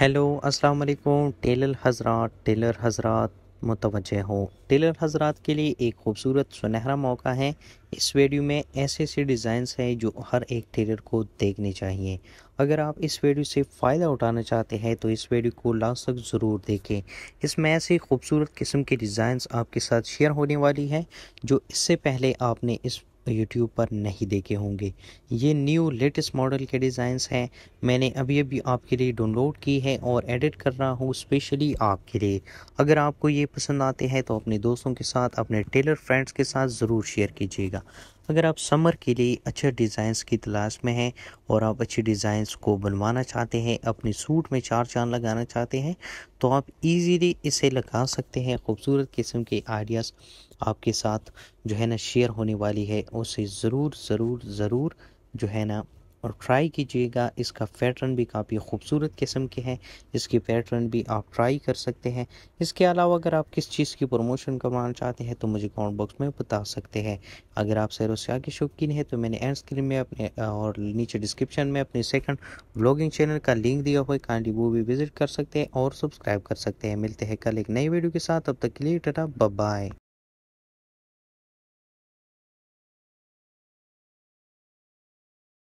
hello अस्सलाम वालेकुम Taylor हजरात टेलर हजरात मुतवज हो टेलर हजरात के लिए एक खूबसूरत सुनहरा मौका है इस वीडियो में ऐसे ऐसे डिज़ाइंस हैं जो हर एक टेलर को देखने चाहिए अगर आप इस वीडियो से फ़ायदा उठाना चाहते हैं तो इस वीडियो को लास्ट तक ज़रूर देखें इसमें ऐसी खूबसूरत किस्म के डिज़ाइंस आपके साथ शेयर होने वाली हैं जो इससे पहले आपने इस यूट्यूब पर नहीं देखे होंगे ये न्यू लेटेस्ट मॉडल के डिज़ाइंस हैं मैंने अभी अभी आपके लिए डाउनलोड की है और एडिट कर रहा हूँ स्पेशली आपके लिए अगर आपको ये पसंद आते हैं तो अपने दोस्तों के साथ अपने टेलर फ्रेंड्स के साथ ज़रूर शेयर कीजिएगा अगर आप समर के लिए अच्छे डिज़ाइंस की तलाश में हैं और आप अच्छे डिज़ाइंस को बनवाना चाहते हैं अपने सूट में चार चांद लगाना चाहते हैं तो आप इजीली इसे लगा सकते हैं खूबसूरत किस्म के आइडियाज़ आपके साथ जो है ना शेयर होने वाली है उसे ज़रूर ज़रूर ज़रूर जो है ना और ट्राई कीजिएगा इसका पैटर्न भी काफ़ी खूबसूरत किस्म के हैं इसकी पैटर्न भी आप ट्राई कर सकते हैं इसके अलावा अगर आप किस चीज़ की प्रमोशन करवाना चाहते हैं तो मुझे कमेंट बॉक्स में बता सकते हैं अगर आप सैरोसिया के शौकीन हैं तो मैंने एंड स्क्रीन में अपने और नीचे डिस्क्रिप्शन में अपने सेकंड ब्लॉगिंग चैनल का लिंक दिया हुआ है काइंडली वो भी विजिट कर सकते हैं और सब्सक्राइब कर सकते हैं मिलते हैं कल एक नई वीडियो के साथ अब तक के लिए टाटा बाय